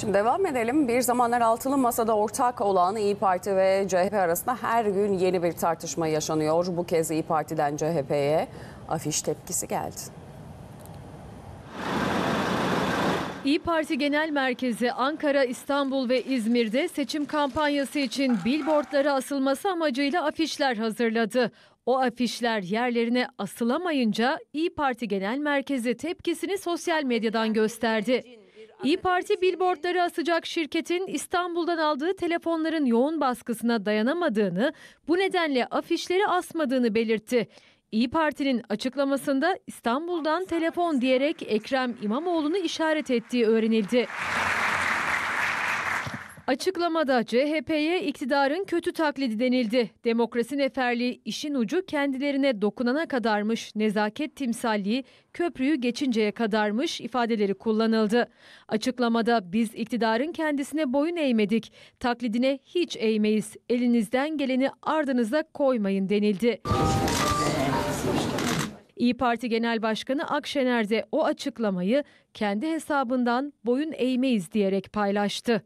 Şimdi devam edelim. Bir zamanlar altılı masada ortak olan İyi Parti ve CHP arasında her gün yeni bir tartışma yaşanıyor. Bu kez İyi Parti'den CHP'ye afiş tepkisi geldi. İyi Parti Genel Merkezi Ankara, İstanbul ve İzmir'de seçim kampanyası için billboardlara asılması amacıyla afişler hazırladı. O afişler yerlerine asılamayınca İyi Parti Genel Merkezi tepkisini sosyal medyadan gösterdi. İyi Parti billboardları asacak şirketin İstanbul'dan aldığı telefonların yoğun baskısına dayanamadığını, bu nedenle afişleri asmadığını belirtti. İyi Parti'nin açıklamasında İstanbul'dan telefon diyerek Ekrem İmamoğlu'nu işaret ettiği öğrenildi. Açıklamada CHP'ye iktidarın kötü taklidi denildi. Demokrasi neferliği işin ucu kendilerine dokunana kadarmış, nezaket timsalliği köprüyü geçinceye kadarmış ifadeleri kullanıldı. Açıklamada biz iktidarın kendisine boyun eğmedik, taklidine hiç eğmeyiz, elinizden geleni ardınıza koymayın denildi. İyi Parti Genel Başkanı Akşener de o açıklamayı kendi hesabından boyun eğmeyiz diyerek paylaştı.